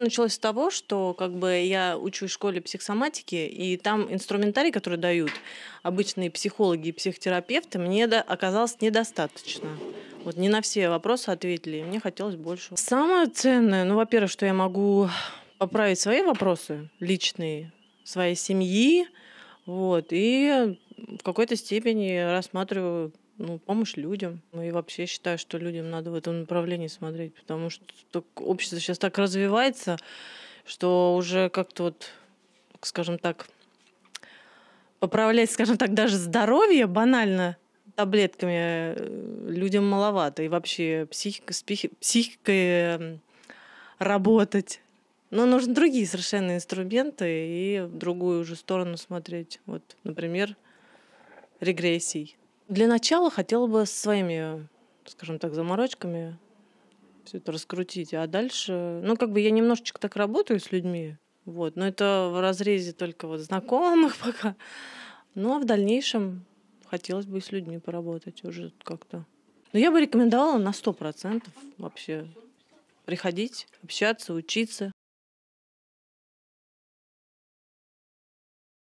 Началось с того, что как бы я учусь в школе психосоматики, и там инструментарий, который дают обычные психологи и психотерапевты, мне оказалось недостаточно. Вот не на все вопросы ответили, и мне хотелось больше. Самое ценное, ну, во-первых, что я могу поправить свои вопросы личные, своей семьи, вот, и в какой-то степени рассматриваю ну, помощь людям. Ну и вообще считаю, что людям надо в этом направлении смотреть, потому что так, общество сейчас так развивается, что уже как-то вот, скажем так, поправлять, скажем так, даже здоровье банально таблетками э, людям маловато. И вообще психика, психи, психикой эм, работать. Но нужны другие совершенно инструменты и в другую уже сторону смотреть. Вот, например, регрессий. Для начала хотела бы своими, скажем так, заморочками все это раскрутить. А дальше, ну, как бы я немножечко так работаю с людьми, вот, но это в разрезе только вот знакомых пока. Ну, а в дальнейшем хотелось бы и с людьми поработать уже как-то. Но я бы рекомендовала на сто процентов вообще приходить, общаться, учиться.